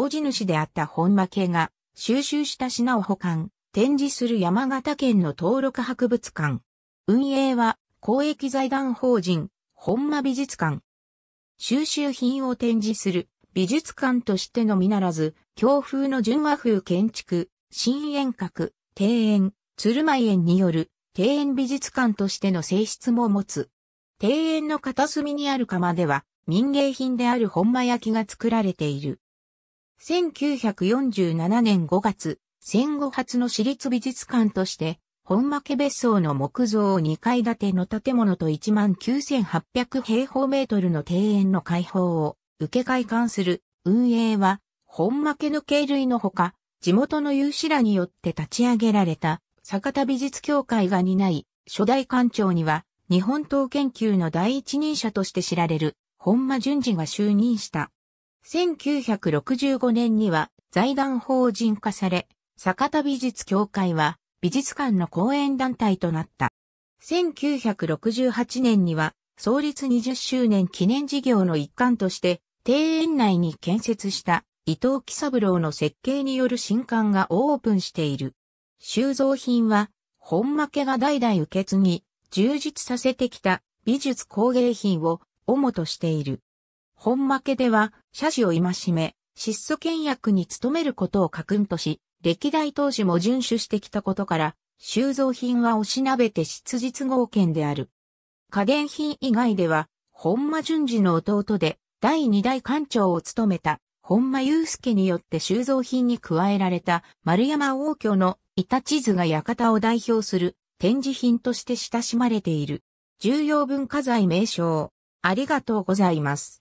墓地主であった本間家が収集した品を保管、展示する山形県の登録博物館。運営は公益財団法人本間美術館。収集品を展示する美術館としてのみならず、強風の純和風建築、新遠隔、庭園、鶴舞園による庭園美術館としての性質も持つ。庭園の片隅にある窯では民芸品である本間焼が作られている。1947年5月、戦後初の私立美術館として、本間家別荘の木造2階建ての建物と19,800平方メートルの庭園の開放を受け開館する運営は、本間家の系類のほか、地元の有志らによって立ち上げられた、坂田美術協会が担い、初代館長には、日本刀研究の第一人者として知られる、本間淳二が就任した。1965年には財団法人化され、坂田美術協会は美術館の講演団体となった。1968年には創立20周年記念事業の一環として庭園内に建設した伊藤喜三郎の設計による新館がオープンしている。収蔵品は本負けが代々受け継ぎ充実させてきた美術工芸品を主としている。本負けでは、謝辞を戒め、質素倹約に努めることを家んとし、歴代当時も遵守してきたことから、収蔵品はおしなべて質実合憲である。家電品以外では、本間淳二の弟で、第二代館長を務めた、本間祐介によって収蔵品に加えられた、丸山王居の板地図が館を代表する展示品として親しまれている。重要文化財名称。ありがとうございます。